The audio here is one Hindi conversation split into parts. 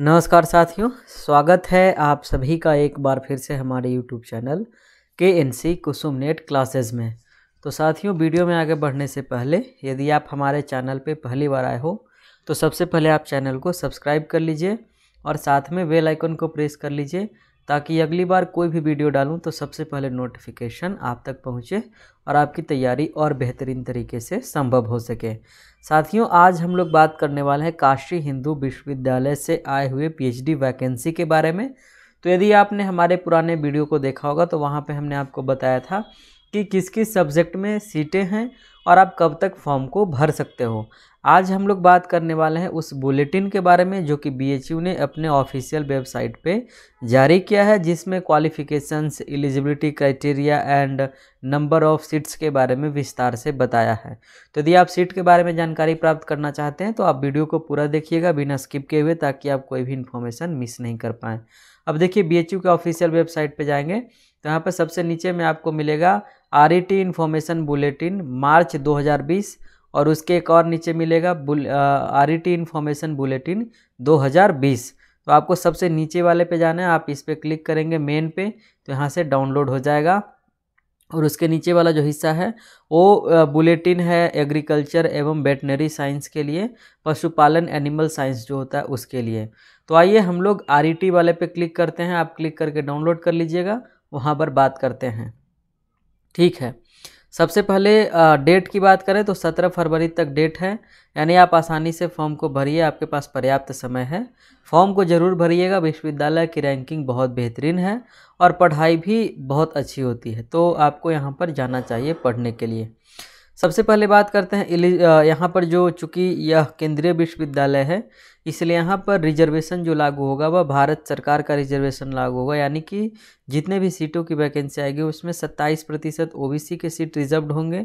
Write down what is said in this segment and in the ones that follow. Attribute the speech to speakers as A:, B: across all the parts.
A: नमस्कार साथियों स्वागत है आप सभी का एक बार फिर से हमारे YouTube चैनल के N C Kusum NET classes में तो साथियों वीडियो में आगे बढ़ने से पहले यदि आप हमारे चैनल पर पहली बार आए हो तो सबसे पहले आप चैनल को सब्सक्राइब कर लीजिए और साथ में बेल आइकन को प्रेस कर लीजिए ताकि अगली बार कोई भी वीडियो डालूँ तो सबसे पहले नोटिफिकेशन आप तक पहुँचे और आपकी तैयारी और बेहतरीन तरीके से संभव हो सके साथियों आज हम लोग बात करने वाले हैं काशी हिंदू विश्वविद्यालय से आए हुए पीएचडी वैकेंसी के बारे में तो यदि आपने हमारे पुराने वीडियो को देखा होगा तो वहाँ पर हमने आपको बताया था कि किस किस सब्जेक्ट में सीटें हैं और आप कब तक फॉर्म को भर सकते हो आज हम लोग बात करने वाले हैं उस बुलेटिन के बारे में जो कि बी ने अपने ऑफिशियल वेबसाइट पे जारी किया है जिसमें qualifications eligibility criteria and number of seats के बारे में विस्तार से बताया है तो यदि आप सीट के बारे में जानकारी प्राप्त करना चाहते हैं तो आप वीडियो को पूरा देखिएगा बिना स्किप किए हुए ताकि आप कोई भी इन्फॉर्मेशन मिस नहीं कर पाएँ अब देखिए बी के ऑफिशियल वेबसाइट पर जाएंगे तो यहाँ पर सबसे नीचे में आपको मिलेगा R E information bulletin March दो और उसके एक और नीचे मिलेगा R E T information bulletin 2020 तो आपको सबसे नीचे वाले पे जाना है आप इस पर क्लिक करेंगे मेन पे तो यहाँ से डाउनलोड हो जाएगा और उसके नीचे वाला जो हिस्सा है वो बुलेटिन है एग्रीकल्चर एवं वेटनरी साइंस के लिए पशुपालन एनिमल साइंस जो होता है उसके लिए तो आइए हम लोग आर वाले पे क्लिक करते हैं आप क्लिक करके डाउनलोड कर लीजिएगा वहाँ पर बात करते हैं ठीक है सबसे पहले डेट की बात करें तो सत्रह फरवरी तक डेट है यानी आप आसानी से फॉर्म को भरिए आपके पास पर्याप्त समय है फॉर्म को ज़रूर भरिएगा विश्वविद्यालय की रैंकिंग बहुत बेहतरीन है और पढ़ाई भी बहुत अच्छी होती है तो आपको यहाँ पर जाना चाहिए पढ़ने के लिए सबसे पहले बात करते हैं यहाँ पर जो चूँकि यह केंद्रीय विश्वविद्यालय है इसलिए यहाँ पर रिजर्वेशन जो लागू होगा वह भारत सरकार का रिजर्वेशन लागू होगा यानी कि जितने भी सीटों की वैकेंसी आएगी उसमें 27 प्रतिशत ओ के सीट रिजर्व होंगे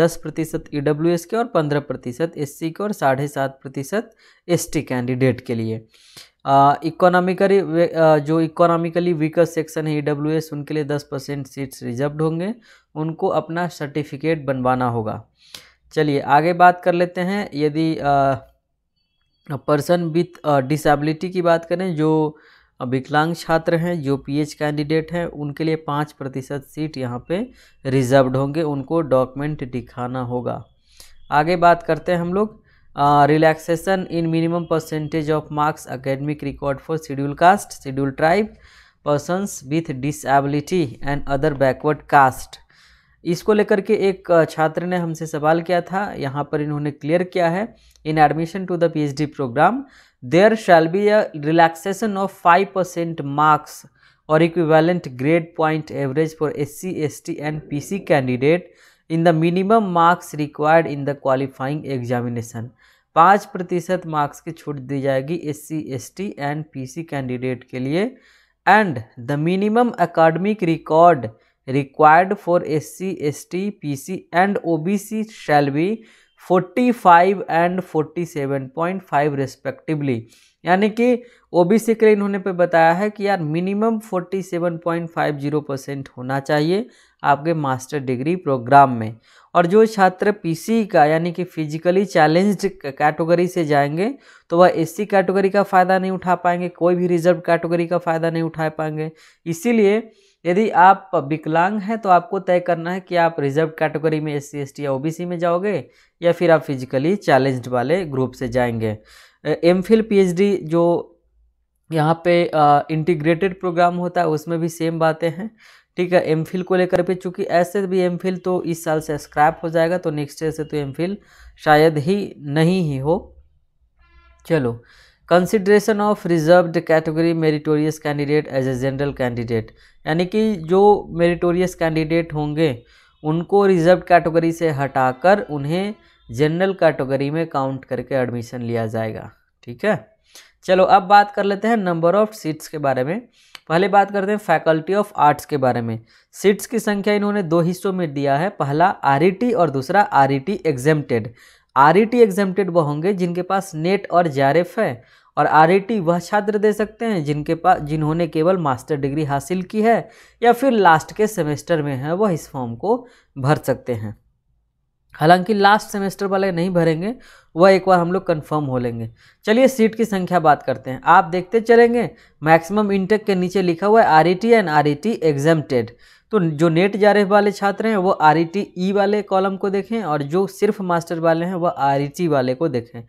A: 10 प्रतिशत ई के और 15 प्रतिशत एस के और साढ़े सात प्रतिशत एस कैंडिडेट के लिए इकोनॉमिकली जो इकोनॉमिकली वीकर सेक्शन है ई e उनके लिए दस परसेंट सीट्स रिजर्व होंगे उनको अपना सर्टिफिकेट बनवाना होगा चलिए आगे बात कर लेते हैं यदि पर्सन विथ डिसेबिलिटी की बात करें जो विकलांग छात्र हैं जो पीएच कैंडिडेट हैं उनके लिए पाँच प्रतिशत सीट यहाँ पे रिजर्व्ड होंगे उनको डॉक्यूमेंट दिखाना होगा आगे बात करते हैं हम लोग relaxation in minimum percentage of marks academic record for schedule caste schedule tribe persons with disability and other backward caste इसको लेकर के एक छात्र ने हमसे सवाल किया था यहाँ पर इन्होंने क्लियर किया है in admission to the PhD programme there shall be a relaxation of five percent marks और equivalent grade point average for S C S T and P C candidate in the minimum marks required in the qualifying examination पाँच प्रतिशत मार्क्स की छूट दी जाएगी S C S T and P C candidate के लिए and the minimum academic record required for S C S T P C and O B C shall be forty five and forty seven point five respectively यानी कि ओ बी सी के लिए इन्होंने पे बताया है कि यार minimum forty seven point five zero percent होना चाहिए आपके मास्टर डिग्री प्रोग्राम में और जो छात्र पीसी का यानी कि फिजिकली चैलेंज्ड कैटेगरी से जाएंगे तो वह एससी कैटेगरी का फ़ायदा नहीं उठा पाएंगे कोई भी रिजर्व कैटेगरी का फ़ायदा नहीं उठा पाएंगे इसीलिए यदि आप विकलांग हैं तो आपको तय करना है कि आप रिजर्व कैटेगरी में एस सी या ओ में जाओगे या फिर आप फिजिकली चैलेंज्ड वाले ग्रुप से जाएंगे एम फिल पी जो यहाँ पे इंटीग्रेटेड प्रोग्राम होता है उसमें भी सेम बातें हैं ठीक है एम को लेकर भी चूँकि ऐसे भी एम तो इस साल से स्क्रैप हो जाएगा तो नेक्स्ट ईयर से तो एम शायद ही नहीं ही हो चलो consideration of reserved category meritorious candidate as a general candidate यानी कि जो मेरिटोरियस कैंडिडेट होंगे उनको रिजर्व कैटेगरी से हटाकर उन्हें जनरल कैटेगरी में काउंट करके एडमिशन लिया जाएगा ठीक है चलो अब बात कर लेते हैं नंबर ऑफ सीट्स के बारे में पहले बात करते हैं फैकल्टी ऑफ आर्ट्स के बारे में सीट्स की संख्या इन्होंने दो हिस्सों में दिया है पहला आर e और दूसरा R E exempted R E exempted वह होंगे जिनके पास नेट और जारेफ है और आर e वह छात्र दे सकते हैं जिनके पास जिन्होंने केवल मास्टर डिग्री हासिल की है या फिर लास्ट के सेमेस्टर में है वह इस फॉर्म को भर सकते हैं हालांकि लास्ट सेमेस्टर वाले नहीं भरेंगे वह एक बार हम लोग कन्फर्म हो लेंगे चलिए सीट की संख्या बात करते हैं आप देखते चलेंगे मैक्सिमम इंटेक के नीचे लिखा हुआ है R and R E T तो जो नेट जा रहे वाले छात्र हैं वो आर ई e e वाले कॉलम को देखें और जो सिर्फ मास्टर वाले हैं वह आर e वाले को देखें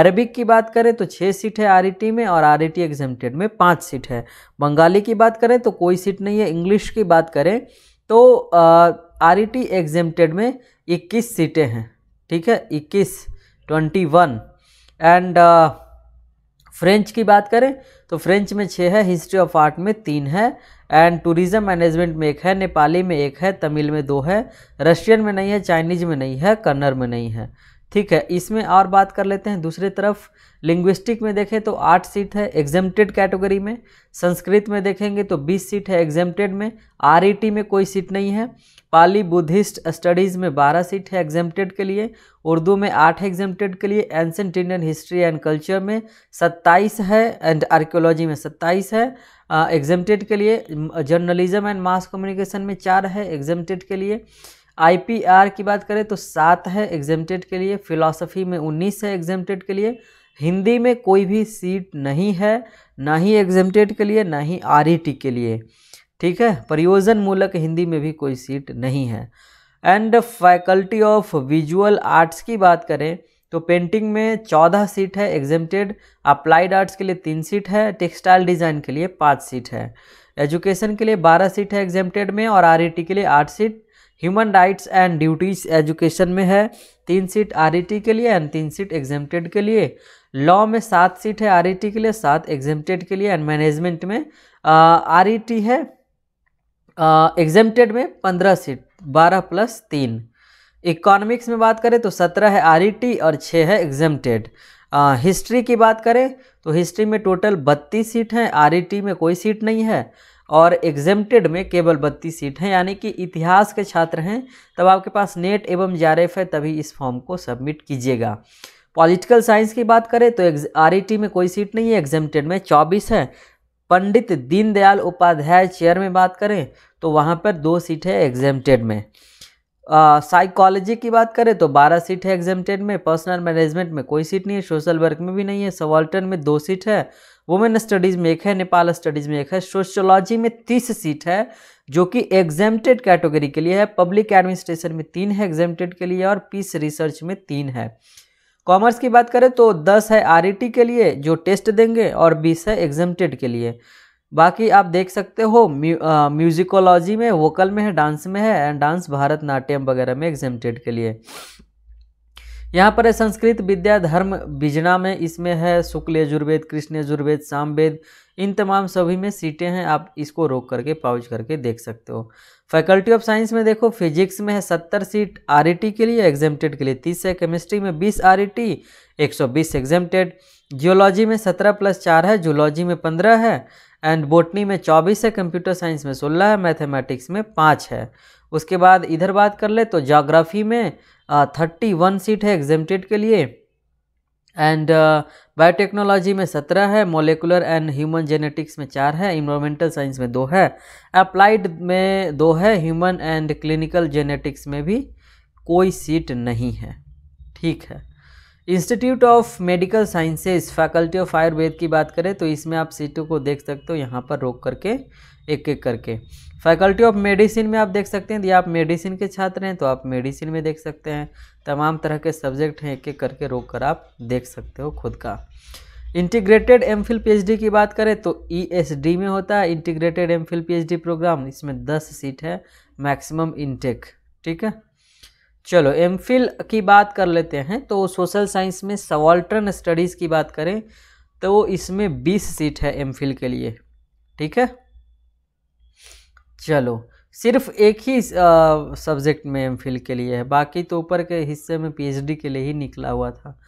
A: अरबिक की बात करें तो छः सीट है आर में और आर ई में पाँच सीट है बंगाली की बात करें तो कोई सीट नहीं है इंग्लिश की बात करें तो आर ई में इक्कीस सीटें हैं ठीक है इक्कीस ट्वेंटी वन एंड फ्रेंच की बात करें तो फ्रेंच में छः है हिस्ट्री ऑफ आर्ट में तीन है एंड टूरिज्म मैनेजमेंट में एक है नेपाली में एक है तमिल में दो है रशियन में नहीं है चाइनीज में नहीं है कन्नड़ में नहीं है ठीक है इसमें और बात कर लेते हैं दूसरी तरफ लिंग्विस्टिक में देखें तो आठ सीट है एग्जेम्प्टेड कैटेगरी में संस्कृत में देखेंगे तो बीस सीट है एग्जेम्प्टेड में आर e में कोई सीट नहीं है पाली बुद्धिस्ट स्टडीज़ में बारह सीट है एग्जेम्प्टेड के लिए उर्दू में आठ एग्जेम्प्टेड के लिए ancient Indian history and culture में सत्ताईस है एंड आर्क्योलॉजी में सत्ताईस है एग्जेम्प्टेड के लिए जर्नलिज्म एंड मास कम्युनिकेशन में चार है एग्जेम्प्टेड के लिए आईपीआर की बात करें तो सात है एग्जेमटेड के लिए फ़िलोसफी में उन्नीस है एग्जेमटेड के लिए हिंदी में कोई भी सीट नहीं है ना ही एग्जेमटेड के लिए ना ही आर e के लिए ठीक है परियोजन मूलक हिंदी में भी कोई सीट नहीं है and faculty of visual arts की बात करें तो पेंटिंग में चौदह सीट है एग्जेमटेड अप्लाइड आर्ट्स के लिए तीन सीट है टेक्सटाइल डिज़ाइन के लिए पाँच सीट है एजुकेशन के लिए बारह सीट है एग्जेमटेड में और आर e के लिए आठ seat human rights and duties education में है तीन सीट आर के लिए एंड तीन सीट एग्जेम्प्टेड के लिए लॉ में सात सीट है आर के लिए सात एग्जेम्प्टेड के लिए एंड मैनेजमेंट में आर है एग्जेम्प्टेड में पंद्रह सीट बारह प्लस तीन इकोनॉमिक्स में बात करें तो सत्रह है आर और छः है एग्जेम्प्टेड हिस्ट्री की बात करें तो हिस्ट्री में टोटल बत्तीस सीट हैं आर में कोई सीट नहीं है और एग्जेम्प्टेड में केवल बत्तीस सीट हैं यानी कि इतिहास के छात्र हैं तब आपके पास नेट एवं जारेफ है तभी इस फॉर्म को सबमिट कीजिएगा पॉलिटिकल साइंस की बात करें तो आर e में कोई सीट नहीं है एग्जेम्प्टेड में चौबीस है पंडित दीनदयाल उपाध्याय चेयर में बात करें तो वहाँ पर दो सीट है एग्जेम्प्टेड में साइकोलॉजी uh, की बात करें तो 12 सीट है एग्जेम्प्टेड में पर्सनल मैनेजमेंट में कोई सीट नहीं है सोशल वर्क में भी नहीं है सवाल्टन में दो सीट है वुमेन स्टडीज़ में एक है नेपाल स्टडीज़ में एक है सोशोलॉजी में तीस सीट है जो कि एग्जेम्प्टेड कैटेगरी के लिए है पब्लिक एडमिनिस्ट्रेशन में तीन है एग्जेम्प्टेड के लिए और पीस रिसर्च में तीन है कॉमर्स की बात करें तो दस है आर e के लिए जो टेस्ट देंगे और बीस है एग्जेम्प्टेड के लिए बाकी आप देख सकते हो म्यूजिकोलॉजी में वोकल में है डांस में है एंड डांस भारतनाट्यम वगैरह में एग्जेम्प्टेड के लिए यहाँ पर है संस्कृत विद्या धर्म बिजना में इसमें है शुक्ल यजुर्वेद कृष्ण यजुर्वेद सामवेद इन तमाम सभी में सीटें हैं आप इसको रोक करके पाउच करके देख सकते हो फैकल्टी ऑफ साइंस में देखो फिजिक्स में है सत्तर सीट आर के लिए एग्जेमटेड के लिए तीस है केमिस्ट्री में बीस आर ई टी एक सौ बीस जियोलॉजी में सत्रह प्लस चार है जूलॉजी में पंद्रह है एंड बोटनी में चौबीस है कंप्यूटर साइंस में सोलह है मैथमेटिक्स में पाँच है उसके बाद इधर बात कर ले तो जोग्राफी में थर्टी वन सीट है एग्जेम्प्टेड के लिए एंड बायोटेक्नोलॉजी में सत्रह है मोलिकुलर एंड ह्यूमन जेनेटिक्स में चार है इन्वायरमेंटल साइंस में दो है अप्लाइड में दो है ह्यूमन एंड क्लिनिकल जेनेटिक्स में भी कोई सीट नहीं है ठीक है institute of medical sciences faculty of Ayurveda की बात करें तो इसमें आप सीटों को देख सकते हो यहाँ पर रोक करके एक एक करके फैकल्टी ऑफ मेडिसिन में आप देख सकते हैं यदि आप मेडिसिन के छात्र हैं तो आप मेडिसिन में देख सकते हैं तमाम तरह के सब्जेक्ट हैं एक एक करके रोक कर आप देख सकते हो खुद का इंटीग्रेटेड एम फिल पी की बात करें तो ई e में होता है integrated M Phil P programme इसमें दस सीट है मैक्सिमम इनटेक ठीक है चलो एम की बात कर लेते हैं तो सोशल साइंस में सवाल्टन स्टडीज़ की बात करें तो इसमें बीस सीट है एम के लिए ठीक है चलो सिर्फ एक ही सब्जेक्ट में एम के लिए है बाकी तो ऊपर के हिस्से में पीएचडी के लिए ही निकला हुआ था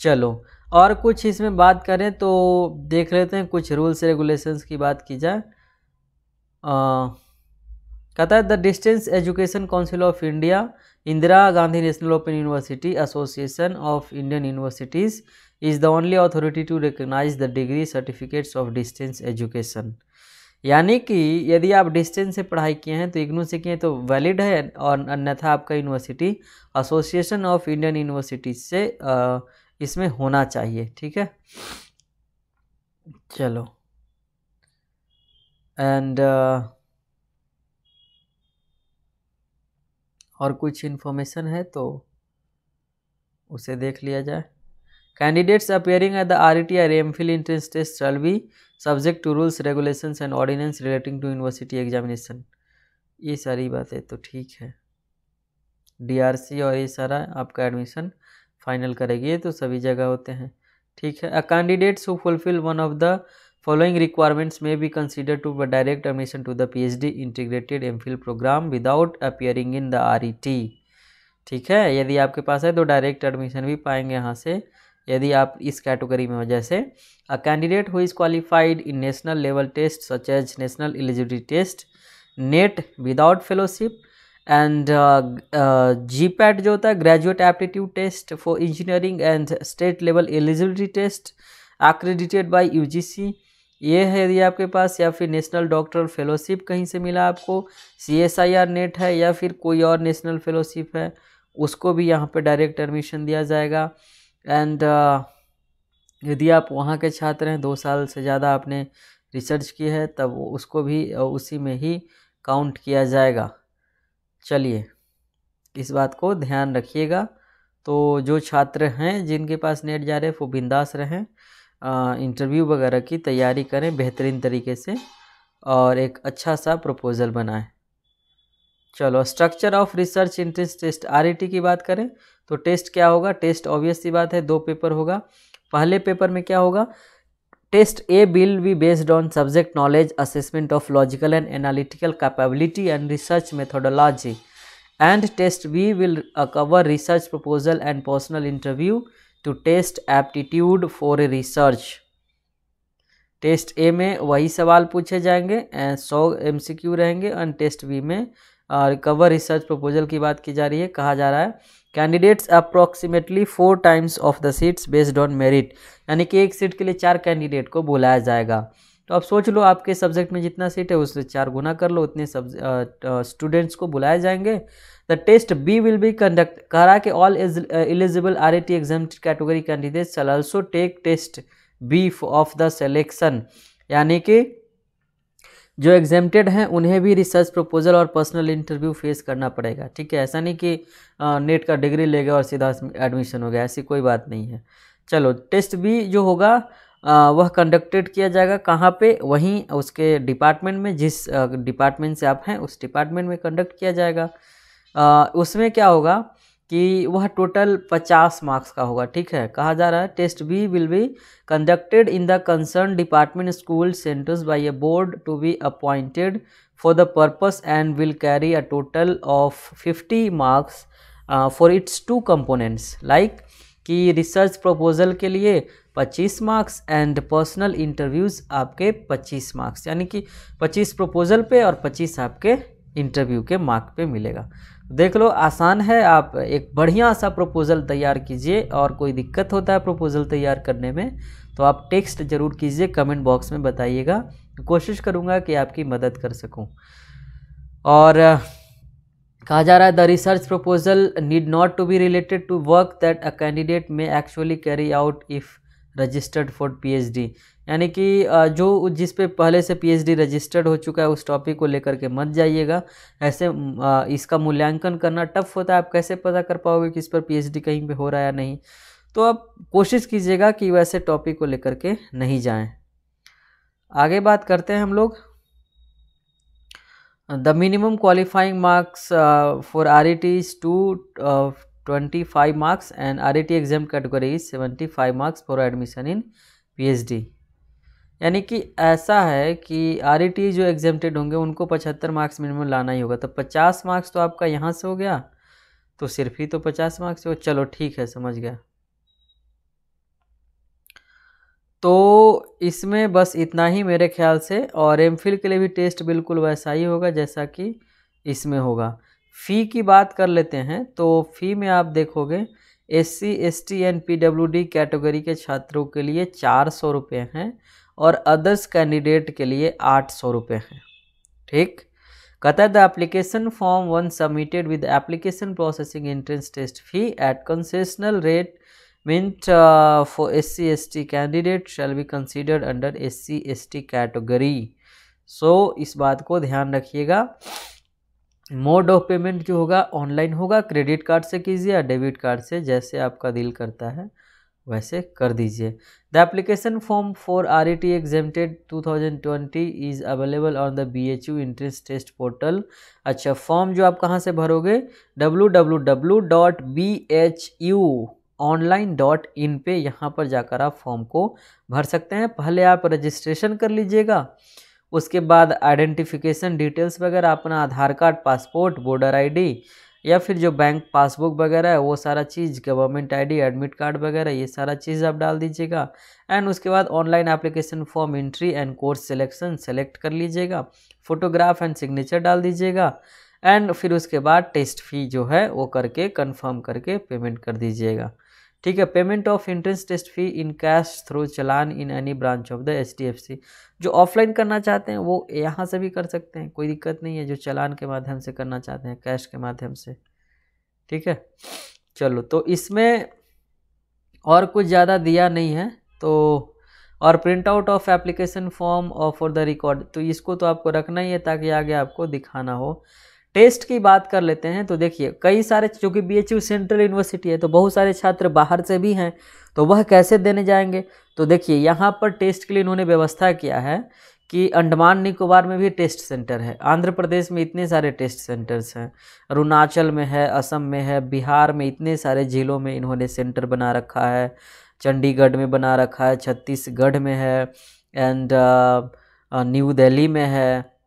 A: चलो और कुछ इसमें बात करें तो देख लेते हैं कुछ रूल्स रेगुलेशंस की बात की जाए कहता है the distance education council of India Indira Gandhi national open university association of Indian universities is the only authority to recognise the degree certificates of distance education यानी कि यदि आप डिस्टेंस से पढ़ाई किए हैं तो इग्नू से किए तो वैलिड है और अन्यथा आपका university association of Indian universities से इसमें होना चाहिए ठीक है चलो एंड और कुछ इन्फॉर्मेशन है तो उसे देख लिया जाए Candidates appearing at the M Phil entrance test shall be subject to rules, regulations and ordinance relating to university examination. ये सारी बातें तो ठीक है सी और ये सारा आपका एडमिशन फाइनल करेगी ये तो सभी जगह होते हैं ठीक है a candidates who fulfil one of the following requirements may be consider to direct admission to the PhD integrated MPhil programme without appearing in the RET ठीक है यदि आपके पास है तो डायरेक्ट एडमिशन भी पाएंगे यहाँ से यदि आप इस कैटेगरी में हो जैसे a candidate who is qualified in national level test such as national eligibility test NET without fellowship and GPAT जो होता है graduate aptitude test for engineering and state level eligibility test accredited by U G C ये है यदि आपके पास या फिर नेशनल डॉक्टर फेलोशिप कहीं से मिला आपको C S I R NET है या फिर कोई और नेशनल फेलोशिप है उसको भी यहाँ पे डायरेक्ट एडमिशन दिया जाएगा एंड uh, यदि आप वहाँ के छात्र हैं दो साल से ज़्यादा आपने रिसर्च की है तब उसको भी उसी में ही काउंट किया जाएगा चलिए इस बात को ध्यान रखिएगा तो जो छात्र हैं जिनके पास नेट जा रहे हैं वो बिंदास रहें इंटरव्यू वगैरह की तैयारी करें बेहतरीन तरीके से और एक अच्छा सा प्रपोज़ल बनाएं चलो structure of research entrance test R की बात करें तो टेस्ट क्या होगा टेस्ट ऑब्वियस सी बात है दो पेपर होगा पहले पेपर में क्या होगा test A will be based on subject knowledge assessment of logical and analytical capability and research methodology and test B will cover research proposal and personal interview to test aptitude for a research test A में वही सवाल पूछे जाएंगे एंड सौ एम रहेंगे एंड टेस्ट बी में कवर रिसर्च प्रपोजल की बात की जा रही है कहा जा रहा है candidates approximately four times of the seats based on merit यानी कि एक सीट के लिए चार कैंडिडेट को बुलाया जाएगा तो आप सोच लो आपके सब्जेक्ट में जितना सीट है उससे चार गुना कर लो उतने स्टूडेंट्स को बुलाए जाएंगे the test B will be conduct कह रहा कि all eligible R A T exam category candidates also take test B of the selection यानी कि जो एग्जेम्प्टेड हैं उन्हें भी रिसर्च प्रपोजल और पर्सनल इंटरव्यू फेस करना पड़ेगा ठीक है ऐसा नहीं कि नेट का डिग्री ले गया और सीधा एडमिशन हो गया ऐसी कोई बात नहीं है चलो टेस्ट भी जो होगा आ, वह कंडक्टेड किया जाएगा कहाँ पे वहीं उसके डिपार्टमेंट में जिस डिपार्टमेंट से आप हैं उस डिपार्टमेंट में कंडक्ट किया जाएगा आ, उसमें क्या होगा कि वह टोटल पचास मार्क्स का होगा ठीक है कहा जा रहा है test B will be conducted in the concern department school centres by a board to be appointed for the purpose and will carry a total of fifty marks for its two components like कि रिसर्च प्रपोजल के लिए 25 मार्क्स एंड पर्सनल इंटरव्यूज़ आपके 25 मार्क्स यानी कि 25 प्रपोजल पे और 25 आपके इंटरव्यू के मार्क पे मिलेगा देख लो आसान है आप एक बढ़िया सा प्रपोज़ल तैयार कीजिए और कोई दिक्कत होता है प्रपोज़ल तैयार करने में तो आप टेक्स्ट ज़रूर कीजिए कमेंट बॉक्स में बताइएगा कोशिश करूँगा कि आपकी मदद कर सकूँ और कहा जा रहा है the research proposal need not to be related to work that a candidate may actually carry out if registered for PhD यानी कि जो जिस पे पहले से पीएचडी रजिस्टर्ड हो चुका है उस टॉपिक को लेकर के मत जाइएगा ऐसे इसका मूल्यांकन करना टफ होता है आप कैसे पता कर पाओगे कि इस पर पीएचडी कहीं पे हो रहा है या नहीं तो आप कोशिश कीजिएगा कि वैसे टॉपिक को लेकर के नहीं जाएं आगे बात करते हैं हम लोग the minimum qualifying marks for R E T is two 25 marks and RET exam category is 75 marks for admission in PhD यानी कि ऐसा है कि आर जो एग्जामेटेड होंगे उनको पचहत्तर मार्क्स मिनिमम लाना ही होगा तो पचास मार्क्स तो आपका यहाँ से हो गया तो सिर्फ ही तो पचास मार्क्स हो चलो ठीक है समझ गया तो इसमें बस इतना ही मेरे ख्याल से और एम के लिए भी टेस्ट बिल्कुल वैसा ही होगा जैसा कि इसमें होगा फ़ी की बात कर लेते हैं तो फ़ी में आप देखोगे S C S T and P W D category के छात्रों के लिए चार सौ रुपये हैं और अदर्स कैंडिडेट के लिए आठ सौ रुपये हैं ठीक कथा the application form one submitted with application processing entrance test fee at concessional rate for S C S T candidate shall be considered under S C S T category so इस बात को ध्यान रखिएगा मोड ऑफ पेमेंट जो होगा ऑनलाइन होगा क्रेडिट कार्ड से कीजिए या डेबिट कार्ड से जैसे आपका दिल करता है वैसे कर दीजिए the application form for R E T exempted two thousand twenty is available on the B H U entrance test portal अच्छा फॉर्म जो आप कहाँ से भरोगे W W W dot B H U online dot in पे यहाँ पर जाकर आप फॉर्म को भर सकते हैं पहले आप रजिस्ट्रेशन कर लीजिएगा उसके बाद आइडेंटिफिकेशन डिटेल्स वगैरह अपना Aadhaar card passport voter ID या फिर जो बैंक पासबुक वगैरह है वो सारा चीज़ गवर्नमेंट आईडी एडमिट कार्ड वगैरह ये सारा चीज़ आप डाल दीजिएगा एंड उसके बाद online application form entry and course selection select कर लीजिएगा फोटोग्राफ एंड सिग्नेचर डाल दीजिएगा एंड फिर उसके बाद टेस्ट फ़ी जो है वो करके कंफर्म करके पेमेंट कर दीजिएगा ठीक है payment of entrance test fee in cash through challan in any branch of the H D F C जो ऑफलाइन करना चाहते हैं वो यहाँ से भी कर सकते हैं कोई दिक्कत नहीं है जो चलान के माध्यम से करना चाहते हैं कैश के माध्यम से ठीक है चलो तो इसमें और कुछ ज़्यादा दिया नहीं है तो और print out of application form of for the record तो इसको तो आपको रखना ही है ताकि आगे आपको दिखाना हो टेस्ट की बात कर लेते हैं तो देखिए कई सारे चूँकि B H U central university है तो बहुत सारे छात्र बाहर से भी हैं तो वह कैसे देने जाएंगे तो देखिए यहाँ पर टेस्ट के लिए इन्होंने व्यवस्था किया है कि अंडमान निकोबार में भी टेस्ट सेंटर है आंध्र प्रदेश में इतने सारे टेस्ट सेंटर्स हैं अरुणाचल में है असम में है बिहार में इतने सारे ज़िलों में इन्होंने सेंटर बना रखा है चंडीगढ़ में बना रखा है छत्तीसगढ़ में है एंड न्यू दिल्ली में है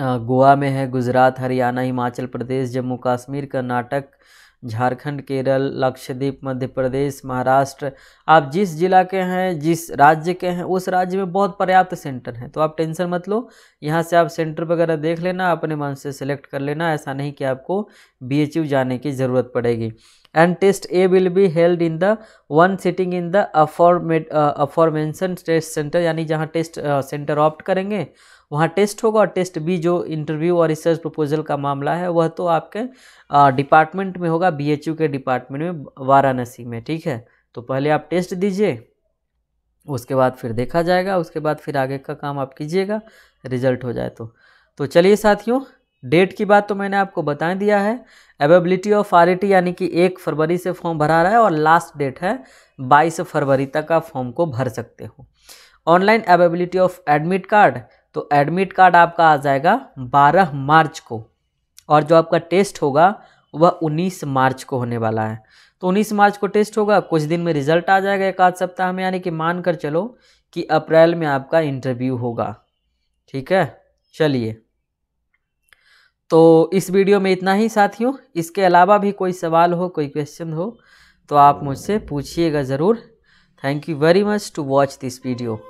A: गोवा में है गुजरात हरियाणा हिमाचल प्रदेश जम्मू कश्मीर कर्नाटक झारखंड केरल लक्षद्वीप मध्य प्रदेश महाराष्ट्र आप जिस जिला के हैं जिस राज्य के हैं उस राज्य में बहुत पर्याप्त सेंटर हैं तो आप टेंशन मत लो यहाँ से आप सेंटर वगैरह देख लेना अपने मन से सेलेक्ट कर लेना ऐसा नहीं कि आपको बी जाने की ज़रूरत पड़ेगी and test A will be held in the one sitting in the aforementioned uh, test center यानी जहाँ test uh, center opt करेंगे वहाँ टेस्ट होगा और टेस्ट बी जो इंटरव्यू और रिसर्च प्रपोजल का मामला है वह तो आपके डिपार्टमेंट uh, में होगा बी एच यू के डिपार्टमेंट में वाराणसी में ठीक है तो पहले आप टेस्ट दीजिए उसके बाद फिर देखा जाएगा उसके बाद फिर आगे का काम आप कीजिएगा रिजल्ट हो जाए तो तो चलिए साथियों डेट की बात तो मैंने आपको बता दिया है एवेबिलिटी ऑफ आर यानी कि एक फरवरी से फॉर्म भरा रहा है और लास्ट डेट है बाईस फरवरी तक आप फॉर्म को भर सकते हो online availability of admit card तो एडमिट कार्ड आपका आ जाएगा 12 मार्च को और जो आपका टेस्ट होगा वह 19 मार्च को होने वाला है तो 19 मार्च को टेस्ट होगा कुछ दिन में रिजल्ट आ जाएगा एक आध सप्ताह में यानी कि मान कर चलो कि अप्रैल में आपका इंटरव्यू होगा ठीक है चलिए तो इस वीडियो में इतना ही साथियों इसके अलावा भी कोई सवाल हो कोई क्वेश्चन हो तो आप मुझसे पूछिएगा ज़रूर thank you very much to watch this video